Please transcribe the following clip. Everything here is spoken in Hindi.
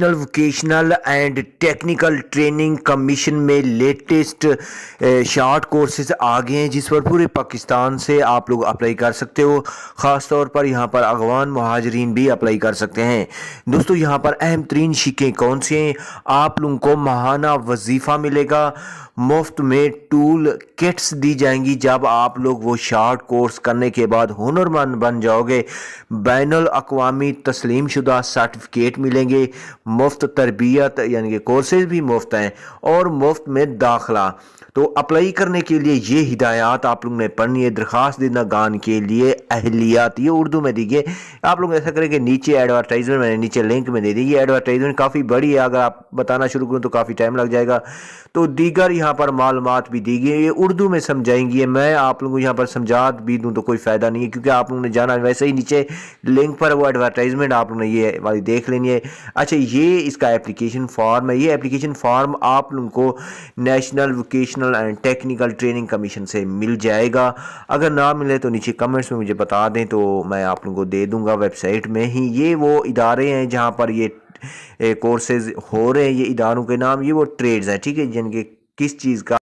national vocational and technical training commission में लेटेस्ट शॉर्ट कोर्सेज आ गए हैं जिस पर पूरे पाकिस्तान से आप लोग अप्लाई कर सकते हो ख़ास तौर पर यहाँ पर अगवान महाजरीन भी अप्लाई कर सकते हैं दोस्तों यहाँ पर अहम तरीन शिक्के कौन सी हैं आप लोगों को माहाना वजीफ़ा मिलेगा मुफ्त में टूल किट्स दी जाएंगी जब आप लोग वो शार्ट कोर्स करने के बाद हुनरमंद बन जाओगे बैन अवी तस्लीम शुदा सर्टिफिकेट मिलेंगे मुफ्त तरबियत यानी कि कोर्सेज़ भी मुफ्त हैं और मुफ्त में दाखला तो अप्लाई करने के लिए ये हिदायत आप लोग ने पढ़नी है दरख्वास्त देना गान के लिए अहलियात ये उर्दू में दीजिए आप लोग ऐसा करें कि नीचे एडवर्टाइजमेंट मैंने नीचे लिंक में दे दी ये एडवर्टाइजमेंट काफ़ी बड़ी है अगर आप बताना शुरू करूँ तो काफ़ी टाइम लग जाएगा तो दीगर यहाँ पर मालूम भी दी गई ये उर्दू में समझाएंगी है मैं आप लोगों को यहाँ पर समझा भी दूँ तो कोई फ़ायदा नहीं है क्योंकि आप लोगों ने जाना वैसे ही नीचे लिंक पर वो एडवर्टाइजमेंट आप लोगों ने ये वाली देख लेनी है अच्छा ये इसका एप्लीकेशन फॉर्म है ये एप्लीकेशन फॉर्म आप को national vocational and technical training commission से मिल जाएगा अगर ना मिले तो नीचे कमेंट्स में मुझे बता दें तो मैं आप लोगों को दे दूंगा वेबसाइट में ही ये वो इदारे हैं जहाँ पर ये कोर्सेज हो रहे हैं ये इदारों के नाम ये वो ट्रेड्स हैं ठीक है जिनके किस चीज़ का